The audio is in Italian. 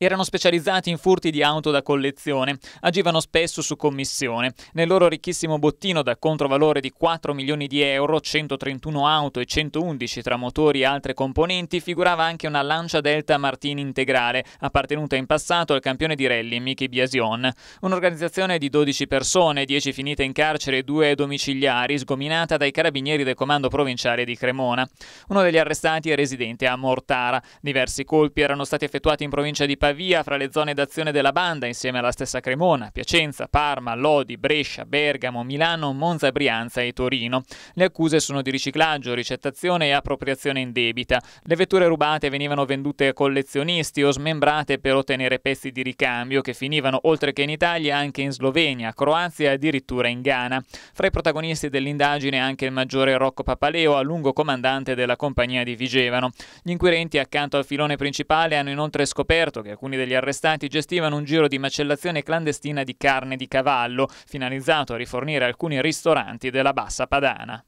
Erano specializzati in furti di auto da collezione, agivano spesso su commissione. Nel loro ricchissimo bottino da controvalore di 4 milioni di euro, 131 auto e 111 tra motori e altre componenti, figurava anche una Lancia Delta Martini integrale, appartenuta in passato al campione di rally Mickey Biasion. Un'organizzazione di 12 persone, 10 finite in carcere e 2 domiciliari, sgominata dai carabinieri del comando provinciale di Cremona. Uno degli arrestati è residente a Mortara. Diversi colpi erano stati effettuati in provincia di Parigi Pavia fra le zone d'azione della banda insieme alla stessa Cremona, Piacenza, Parma, Lodi, Brescia, Bergamo, Milano, Monza, Brianza e Torino. Le accuse sono di riciclaggio, ricettazione e appropriazione in debita. Le vetture rubate venivano vendute a collezionisti o smembrate per ottenere pezzi di ricambio che finivano oltre che in Italia anche in Slovenia, Croazia e addirittura in Ghana. Fra i protagonisti dell'indagine anche il maggiore Rocco Papaleo, a lungo comandante della compagnia di Vigevano. Gli inquirenti accanto al filone principale hanno inoltre scoperto che Alcuni degli arrestati gestivano un giro di macellazione clandestina di carne di cavallo, finalizzato a rifornire alcuni ristoranti della bassa padana.